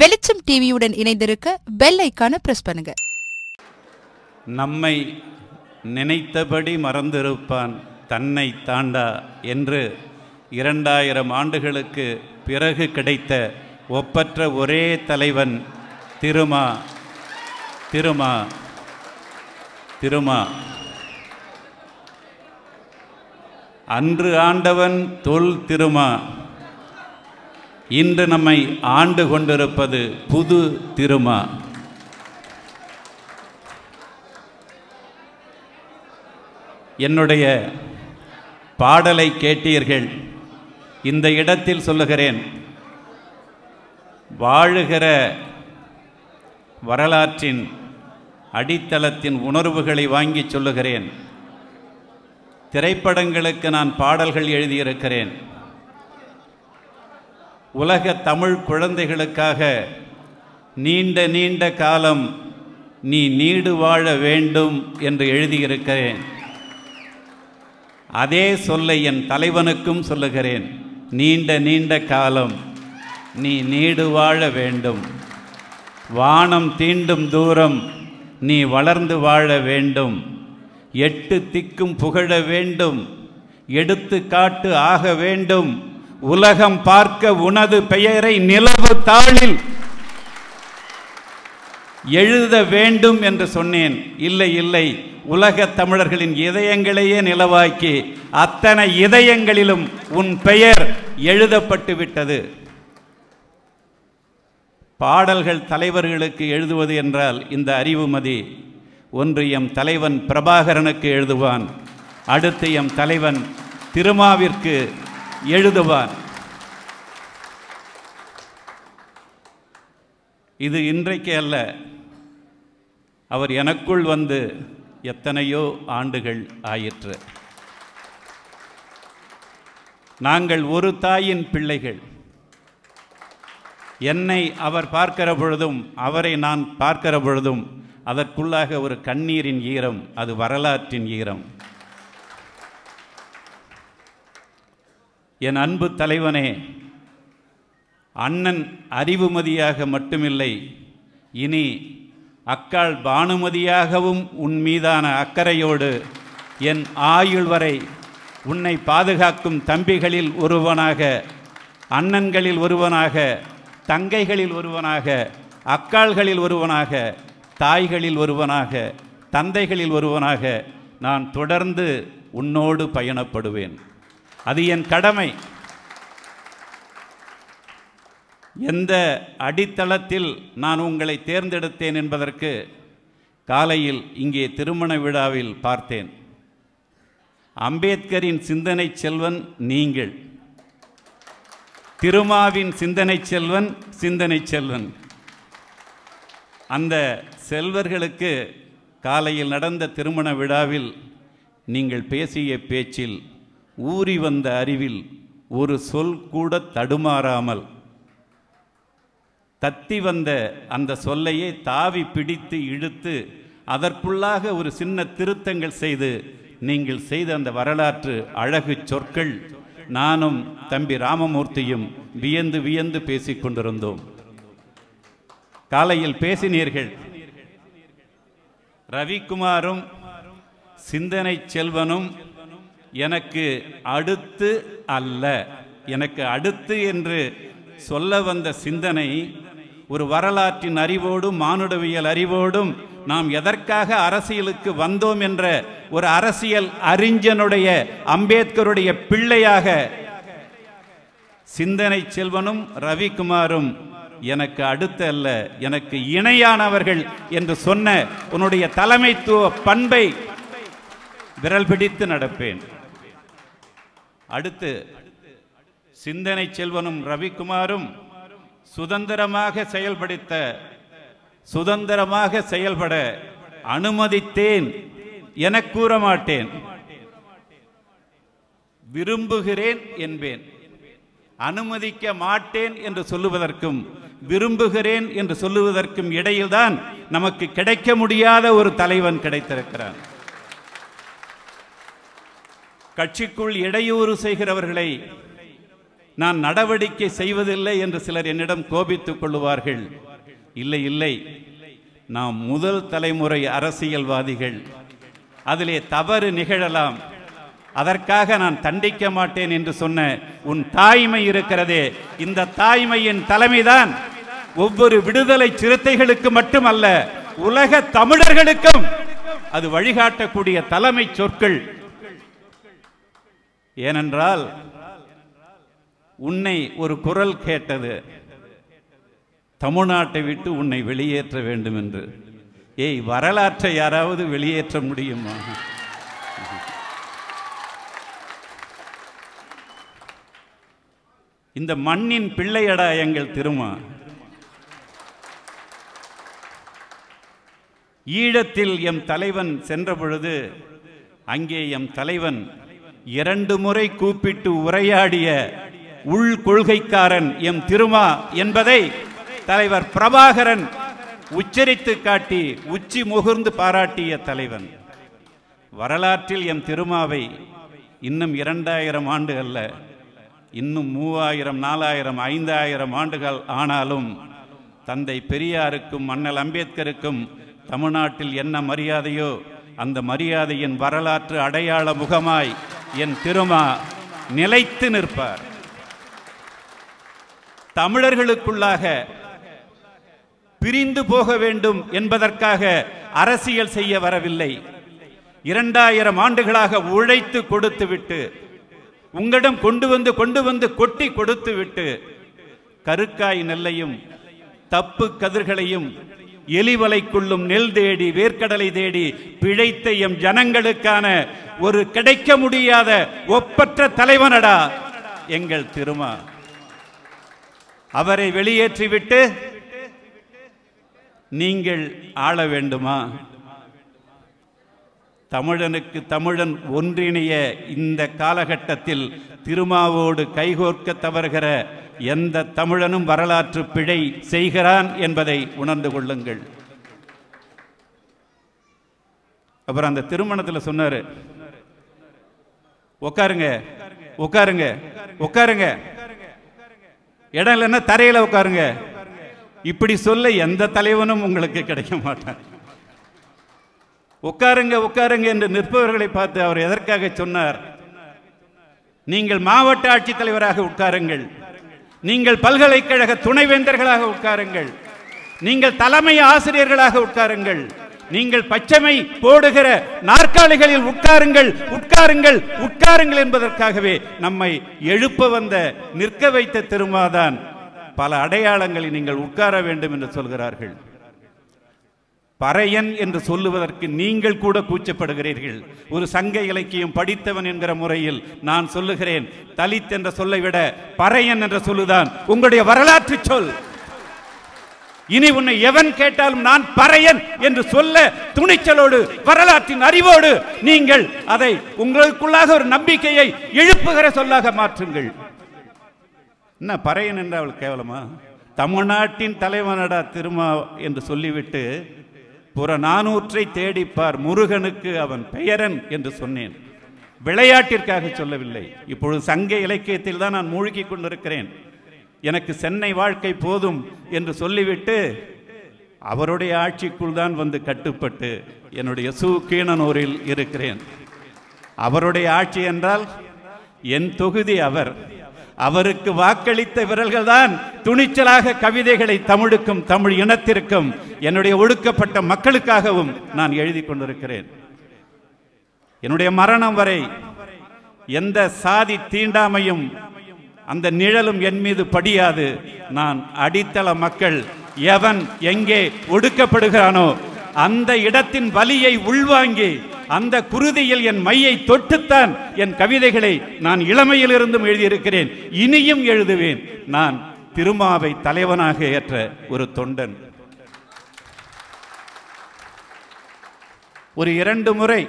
வெளிச்சம் டிவியுடன் இணைந்திருக்க பெல் ஐக்கான பிரஸ் பண்ணுங்க நம்மை நினைத்தபடி மறந்திருப்பான் தன்னை தாண்டா என்று இரண்டாயிரம் ஆண்டுகளுக்கு பிறகு கிடைத்த ஒப்பற்ற ஒரே தலைவன் திருமா திருமா திருமா அன்று ஆண்டவன் தொல் திருமா இன்று நம்மை ஆண்டு கொண்டிருப்பது புது திருமா என்னுடைய பாடலை கேட்டீர்கள் இந்த இடத்தில் சொல்லுகிறேன் வாழுகிற வரலாற்றின் அடித்தளத்தின் உணர்வுகளை வாங்கி சொல்லுகிறேன் திரைப்படங்களுக்கு நான் பாடல்கள் எழுதியிருக்கிறேன் உலக தமிழ் குழந்தைகளுக்காக நீண்ட நீண்ட காலம் நீ நீடு வாழ வேண்டும் என்று எழுதியிருக்கிறேன் அதே சொல்லை என் தலைவனுக்கும் சொல்லுகிறேன் நீண்ட நீண்ட காலம் நீ நீடு வாழ வேண்டும் வானம் தீண்டும் தூரம் நீ வளர்ந்து வாழ வேண்டும் எட்டு திக்கும் புகழ வேண்டும் எடுத்து காட்டு ஆக வேண்டும் உலகம் பார்க்க உனது பெயரை நிலவு தாளில் எழுத வேண்டும் என்று சொன்னேன் இல்லை இல்லை உலக தமிழர்களின் இதயங்களையே நிலவாக்கி அத்தனை இதயங்களிலும் உன் பெயர் எழுதப்பட்டு விட்டது பாடல்கள் தலைவர்களுக்கு எழுதுவது என்றால் இந்த அறிவுமதி ஒன்று எம் தலைவன் பிரபாகரனுக்கு எழுதுவான் அடுத்து எம் தலைவன் திருமாவிற்கு எழுதுவார் இது இன்றைக்கு அல்ல அவர் எனக்குள் வந்து எத்தனையோ ஆண்டுகள் ஆயிற்று நாங்கள் ஒரு தாயின் பிள்ளைகள் என்னை அவர் பார்க்கிற பொழுதும் அவரை நான் பார்க்கிற பொழுதும் அதற்குள்ளாக ஒரு கண்ணீரின் ஈரம் அது வரலாற்றின் ஈரம் என் அன்பு தலைவனே அண்ணன் அறிவுமதியாக மட்டுமில்லை இனி அக்காள் பானுமதியாகவும் உன் மீதான அக்கறையோடு என் ஆயுள் வரை உன்னை பாதுகாக்கும் தம்பிகளில் ஒருவனாக அண்ணன்களில் ஒருவனாக தங்கைகளில் ஒருவனாக அக்காள்களில் ஒருவனாக தாய்களில் ஒருவனாக தந்தைகளில் ஒருவனாக நான் தொடர்ந்து உன்னோடு பயணப்படுவேன் அது என் கடமை எந்த அடித்தளத்தில் நான் உங்களை தேர்ந்தெடுத்தேன் என்பதற்கு காலையில் இங்கே திருமண விழாவில் பார்த்தேன் அம்பேத்கரின் சிந்தனை செல்வன் நீங்கள் திருமாவின் சிந்தனை செல்வன் சிந்தனை செல்வன் அந்த செல்வர்களுக்கு காலையில் நடந்த திருமண விழாவில் நீங்கள் பேசிய பேச்சில் ஊறி வந்த அறிவில் ஒரு சொல் கூட தடுமாறாமல் தத்தி வந்த அந்த சொல்லையே தாவி பிடித்து இழுத்து அதற்குள்ளாக ஒரு சின்ன திருத்தங்கள் செய்து நீங்கள் செய்த அந்த வரலாற்று அழகு சொற்கள் நானும் தம்பி ராமமூர்த்தியும் வியந்து வியந்து பேசிக் கொண்டிருந்தோம் காலையில் பேசினீர்கள் ரவிக்குமாரும் சிந்தனை செல்வனும் எனக்கு அடுத்து அல்ல எனக்கு அடுத்து என்று சொல்ல வந்த சிந்தனை ஒரு வரலாற்றின் அறிவோடும் மானுடவியல் அறிவோடும் நாம் எதற்காக அரசியலுக்கு வந்தோம் என்ற ஒரு அரசியல் அறிஞனுடைய அம்பேத்கருடைய பிள்ளையாக சிந்தனை செல்வனும் ரவிக்குமாரும் எனக்கு அடுத்த அல்ல எனக்கு இணையானவர்கள் என்று சொன்ன உன்னுடைய தலைமைத்துவ பண்பை விரல் பிடித்து நடப்பேன் அடுத்து சிந்தனை செல்வனும் ரவிக்குமாரும் சுதந்திரமாக செயல்படுத்த சுதந்திரமாக செயல்பட அனுமதித்தேன் என கூற மாட்டேன் விரும்புகிறேன் என்பேன் அனுமதிக்க மாட்டேன் என்று சொல்லுவதற்கும் விரும்புகிறேன் என்று சொல்லுவதற்கும் இடையில்தான் நமக்கு கிடைக்க முடியாத ஒரு தலைவன் கிடைத்திருக்கிறான் கட்சிக்குள் இடையூறு செய்கிறவர்களை நான் நடவடிக்கை செய்வதில்லை என்று சிலர் என்னிடம் கோபித்துக் கொள்ளுவார்கள் இல்லை இல்லை நாம் முதல் தலைமுறை அரசியல்வாதிகள் அதிலே தவறு நிகழலாம் அதற்காக நான் தண்டிக்க மாட்டேன் என்று சொன்ன உன் தாய்மை இருக்கிறதே இந்த தாய்மையின் தலைமைதான் ஒவ்வொரு விடுதலை சிறுத்தைகளுக்கு மட்டுமல்ல உலக தமிழர்களுக்கும் அது வழிகாட்டக்கூடிய தலைமை சொற்கள் ஏனென்றால் உன்னை ஒரு குரல் கேட்டது தமிழ்நாட்டை விட்டு உன்னை வெளியேற்ற வேண்டும் என்று ஏய் வரலாற்றை யாராவது வெளியேற்ற முடியுமா இந்த மண்ணின் பிள்ளையடா எங்கள் திருமா ஈழத்தில் எம் தலைவன் சென்ற பொழுது அங்கே எம் தலைவன் இரண்டு முறை கூப்பிட்டு உரையாடிய உள் கொள்கைக்காரன் எம் திருமா என்பதை தலைவர் பிரபாகரன் உச்சரித்து காட்டி உச்சி முகர்ந்து பாராட்டிய தலைவன் வரலாற்றில் எம் திருமாவை இன்னும் இரண்டாயிரம் ஆண்டு அல்ல இன்னும் மூவாயிரம் நாலாயிரம் ஐந்தாயிரம் ஆண்டுகள் ஆனாலும் தந்தை பெரியாருக்கும் அண்ணல் அம்பேத்கருக்கும் தமிழ்நாட்டில் என்ன மரியாதையோ அந்த மரியாதையின் வரலாற்று அடையாள முகமாய் என் திருமா நிலைத்து நிற்பார் தமிழர்களுக்குள்ளாக பிரிந்து போக வேண்டும் என்பதற்காக அரசியல் செய்ய வரவில்லை இரண்டாயிரம் ஆண்டுகளாக உழைத்து கொடுத்துவிட்டு உங்களிடம் கொண்டு வந்து கொண்டு வந்து கொட்டி கொடுத்துவிட்டு கருக்காய் நெல்லையும் தப்பு கதிர்களையும் எலிவலை கொள்ளும் நெல் தேடி வேர்க்கடலை தேடி பிழைத்த எம் ஜனங்களுக்கான ஒரு கிடைக்க முடியாத ஒப்பற்ற தலைவனடா எங்கள் திருமா அவரை வெளியேற்றிவிட்டு நீங்கள் ஆள வேண்டுமா தமிழனுக்கு தமிழன் ஒன்றிணைய இந்த காலகட்டத்தில் திருமாவோடு கைகோர்க்க தவறுகிற எந்த தமிழனும் வரலாற்று பிழை செய்கிறான் என்பதை உணர்ந்து கொள்ளுங்கள் அப்புறம் அந்த திருமணத்தில் சொன்னாரு உட்காருங்க உட்காருங்க உட்காருங்க இடம் இல்லைன்னா தரையில உட்காருங்க இப்படி சொல்ல எந்த தலைவனும் உங்களுக்கு கிடைக்க மாட்டான் உட்காருங்க உட்காருங்க என்று நிற்பவர்களை பார்த்து அவர் எதற்காக சொன்னார் நீங்கள் மாவட்ட ஆட்சித்தலைவராக உட்காருங்கள் நீங்கள் பல்கலைக்கழக துணைவேந்தர்களாக உட்காருங்கள் நீங்கள் தலைமை ஆசிரியர்களாக உட்காருங்கள் நீங்கள் பச்சமை போடுகிற நாற்காலிகளில் உட்காருங்கள் உட்காருங்கள் உட்காருங்கள் என்பதற்காகவே நம்மை எழுப்ப வந்த நிற்க வைத்த திருமாதான் பல அடையாளங்களை நீங்கள் உட்கார வேண்டும் என்று சொல்கிறார்கள் பறையன் என்று சொல்லுவதற்கு நீங்கள் கூட கூச்சப்படுகிறீர்கள் ஒரு சங்க இலக்கியம் படித்தவன் என்கிற முறையில் நான் சொல்லுகிறேன் தலித் என்ற சொல்லை விட பறையன் என்ற சொல்லுதான் உங்களுடைய வரலாற்று சொல் இனி உன்னை எவன் கேட்டாலும் நான் பறையன் என்று சொல்ல துணிச்சலோடு வரலாற்றின் அறிவோடு நீங்கள் அதை உங்களுக்குள்ளாக ஒரு நம்பிக்கையை எழுப்புகிற சொல்லாக மாற்றுங்கள் என்ன பறையன் என்றால் கேவலமா தமிழ்நாட்டின் தலைவனடா திருமா என்று சொல்லிவிட்டு புறநானூற்றை தேடிப்பார் முருகனுக்கு அவன் பெயரன் என்று சொன்னேன் விளையாட்டிற்காக சொல்லவில்லை இப்பொழுது சங்க இலக்கியத்தில் தான் நான் மூழ்கி கொண்டிருக்கிறேன் எனக்கு சென்னை வாழ்க்கை போதும் என்று சொல்லிவிட்டு அவருடைய ஆட்சிக்குள் தான் வந்து கட்டுப்பட்டு என்னுடைய சூக்கீணனூரில் இருக்கிறேன் அவருடைய ஆட்சி என்றால் என் தொகுதி அவர் அவருக்கு வாக்களித்த விரல்கள்தான் துணிச்சலாக கவிதைகளை தமிழுக்கும் தமிழ் இனத்திற்கும் என்னுடைய ஒடுக்கப்பட்ட மக்களுக்காகவும் நான் எழுதி கொண்டிருக்கிறேன் என்னுடைய மரணம் வரை எந்த சாதி தீண்டாமையும் அந்த நிழலும் என் மீது படியாது நான் அடித்தள மக்கள் எவன் எங்கே ஒடுக்கப்படுகிறானோ அந்த இடத்தின் வலியை உள்வாங்கி அந்த குருதியில் என் மையை தொட்டுத்தான் என் கவிதைகளை நான் இளமையிலிருந்தும் எழுதியிருக்கிறேன் இனியும் எழுதுவேன் நான் திருமாவை தலைவனாக ஏற்ற ஒரு தொண்டன் ஒரு இரண்டு முறை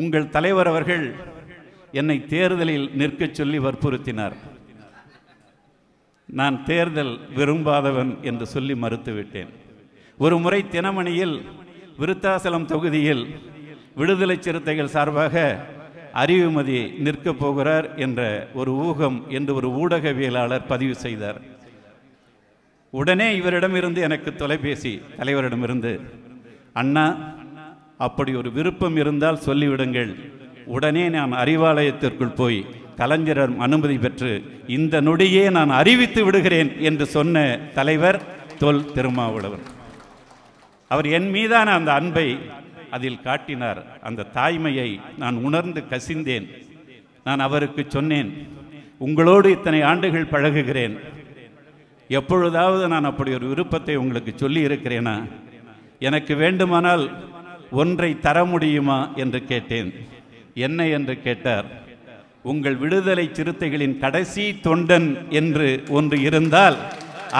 உங்கள் தலைவர் அவர்கள் என்னை தேர்தலில் நிற்க சொல்லி வற்புறுத்தினார் நான் தேர்தல் விரும்பாதவன் என்று சொல்லி மறுத்துவிட்டேன் ஒரு முறை தினமணியில் விருத்தாசலம் தொகுதியில் விடுதலை சிறுத்தைகள் சார்பாக அறிவுமதி நிற்கப் போகிறார் என்ற ஒரு ஊகம் என்று ஒரு ஊடகவியலாளர் பதிவு செய்தார் உடனே இவரிடமிருந்து எனக்கு தொலைபேசி தலைவரிடமிருந்து அண்ணா அப்படி ஒரு விருப்பம் இருந்தால் சொல்லிவிடுங்கள் உடனே நான் அறிவாலயத்திற்குள் போய் கலைஞரர் அனுமதி பெற்று இந்த நொடியே நான் அறிவித்து விடுகிறேன் என்று சொன்ன தலைவர் தொல் திருமாவளவன் அவர் என் மீதான அந்த அன்பை அதில் காட்டினார் அந்த தாய்மையை நான் உணர்ந்து கசிந்தேன் நான் அவருக்கு சொன்னேன் உங்களோடு இத்தனை ஆண்டுகள் பழகுகிறேன் எப்பொழுதாவது நான் அப்படி ஒரு விருப்பத்தை உங்களுக்கு சொல்லி இருக்கிறேனா எனக்கு வேண்டுமானால் ஒன்றை தர முடியுமா என்று கேட்டேன் என்ன என்று கேட்டார் உங்கள் விடுதலை சிறுத்தைகளின் கடைசி தொண்டன் என்று ஒன்று இருந்தால்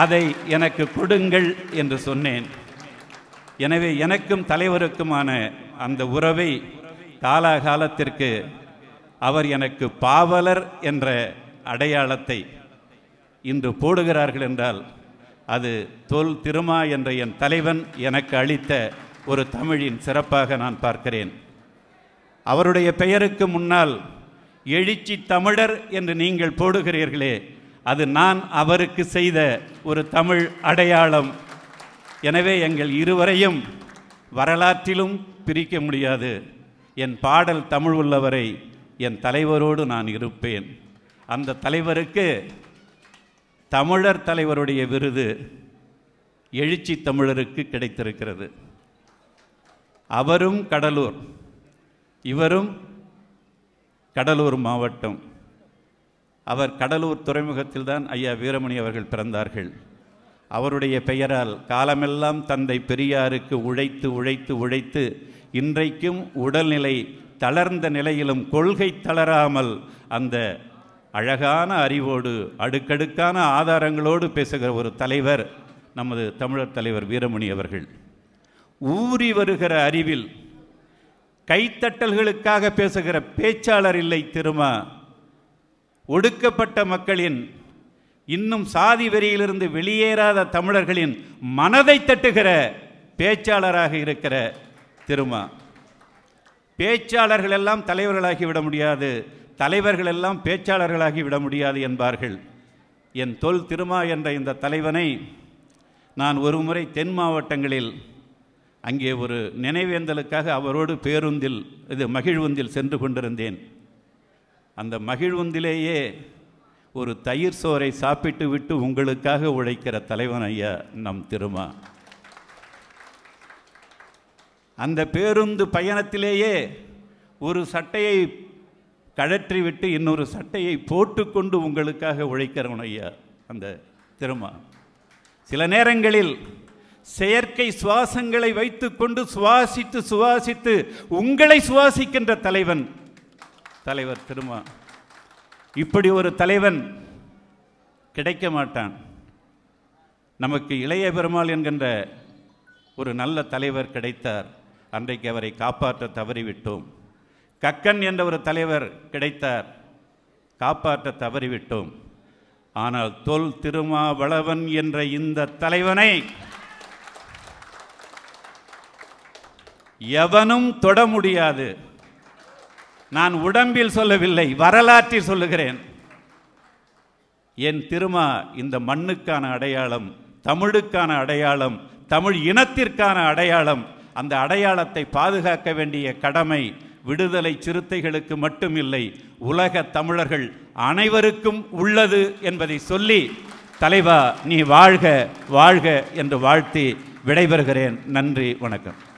அதை எனக்கு கொடுங்கள் என்று சொன்னேன் எனவே எனக்கும் தலைவருக்குமான அந்த உறவை காலாகாலத்திற்கு அவர் எனக்கு பாவலர் என்ற அடையாளத்தை இன்று போடுகிறார்கள் என்றால் அது தொல் திருமா என்ற என் தலைவன் எனக்கு அளித்த ஒரு தமிழின் சிறப்பாக நான் பார்க்கிறேன் அவருடைய பெயருக்கு முன்னால் எழுச்சி தமிழர் என்று நீங்கள் போடுகிறீர்களே அது நான் அவருக்கு செய்த ஒரு தமிழ் அடையாளம் எனவே எங்கள் இருவரையும் வரலாற்றிலும் பிரிக்க முடியாது என் பாடல் தமிழ் உள்ளவரை என் தலைவரோடு நான் இருப்பேன் அந்த தலைவருக்கு தமிழர் தலைவருடைய விருது எழுச்சி தமிழருக்கு கிடைத்திருக்கிறது அவரும் கடலூர் இவரும் கடலூர் மாவட்டம் அவர் கடலூர் துறைமுகத்தில்தான் ஐயா வீரமணி அவர்கள் பிறந்தார்கள் அவருடைய பெயரால் காலமெல்லாம் தந்தை பெரியாருக்கு உழைத்து உழைத்து உழைத்து இன்றைக்கும் உடல்நிலை தளர்ந்த நிலையிலும் கொள்கை தளராமல் அந்த அழகான அறிவோடு அடுக்கடுக்கான ஆதாரங்களோடு பேசுகிற ஒரு தலைவர் நமது தமிழர் தலைவர் வீரமணி அவர்கள் ஊறி வருகிற அறிவில் கைத்தட்டல்களுக்காக பேசுகிற பேச்சாளர் இல்லை திருமா ஒடுக்கப்பட்ட மக்களின் இன்னும் சாதி வெறியிலிருந்து வெளியேறாத தமிழர்களின் மனதை தட்டுகிற பேச்சாளராக இருக்கிற திருமா பேச்சாளர்கள் எல்லாம் தலைவர்களாகி விட முடியாது தலைவர்கள் எல்லாம் பேச்சாளர்களாகி விட முடியாது என்பார்கள் என் தொல் திருமா என்ற இந்த தலைவனை நான் ஒருமுறை தென் மாவட்டங்களில் அங்கே ஒரு நினைவேந்தலுக்காக அவரோடு பேருந்தில் இது மகிழ்வுந்தில் சென்று கொண்டிருந்தேன் அந்த மகிழ்வுந்திலேயே ஒரு தயிர் சோறை சாப்பிட்டு விட்டு உங்களுக்காக உழைக்கிற தலைவன் ஐயா நம் திருமா அந்த பேருந்து பயணத்திலேயே ஒரு சட்டையை கழற்றி விட்டு இன்னொரு சட்டையை போட்டுக்கொண்டு உங்களுக்காக உழைக்கிறவன் ஐயா அந்த திருமா சில நேரங்களில் செயற்கை சுவாசங்களை வைத்துக்கொண்டு சுவாசித்து சுவாசித்து உங்களை சுவாசிக்கின்ற தலைவன் தலைவர் திருமா இப்படி ஒரு தலைவன் கிடைக்க மாட்டான் நமக்கு இளைய பெருமாள் என்கின்ற ஒரு நல்ல தலைவர் கிடைத்தார் அன்றைக்கு அவரை காப்பாற்ற தவறிவிட்டோம் கக்கன் என்ற ஒரு தலைவர் கிடைத்தார் காப்பாற்ற தவறிவிட்டோம் ஆனால் தொல் திருமாவளவன் என்ற இந்த தலைவனை எவனும் தொட முடியாது நான் உடம்பில் சொல்லவில்லை வரலாற்றில் சொல்லுகிறேன் என் திருமா இந்த மண்ணுக்கான அடையாளம் தமிழுக்கான அடையாளம் தமிழ் இனத்திற்கான அடையாளம் அந்த அடையாளத்தை பாதுகாக்க வேண்டிய கடமை விடுதலை சிறுத்தைகளுக்கு மட்டுமில்லை உலக தமிழர்கள் அனைவருக்கும் உள்ளது என்பதை சொல்லி தலைவா நீ வாழ்க வாழ்க என்று வாழ்த்தி விடைபெறுகிறேன் நன்றி வணக்கம்